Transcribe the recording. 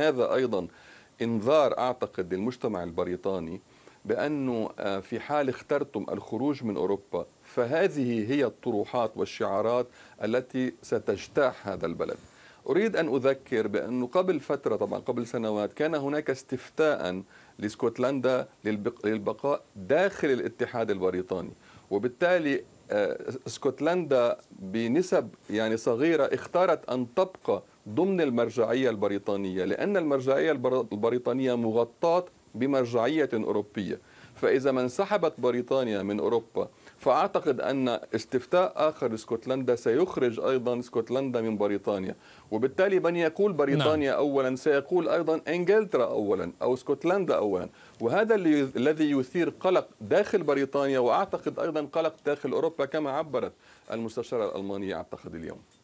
هذا أيضا انذار أعتقد للمجتمع البريطاني بأنه آه، في حال اخترتم الخروج من أوروبا فهذه هي الطروحات والشعارات التي ستجتاح هذا البلد أريد أن أذكر بأنه قبل فترة طبعا قبل سنوات كان هناك استفتاء لاسكتلندا للبقاء داخل الاتحاد البريطاني وبالتالي اسكتلندا آه، بنسب يعني صغيرة اختارت أن تبقى ضمن المرجعية البريطانية لأن المرجعية البريطانية مغطاة بمرجعية أوروبية فإذا ما انسحبت بريطانيا من أوروبا فأعتقد أن استفتاء آخر لاسكتلندا سيخرج أيضا اسكتلندا من بريطانيا وبالتالي من يقول بريطانيا نعم. أولا سيقول أيضا إنجلترا أولا أو اسكتلندا أولا وهذا الذي يثير قلق داخل بريطانيا وأعتقد أيضا قلق داخل أوروبا كما عبرت المستشارة الألمانية أعتقد اليوم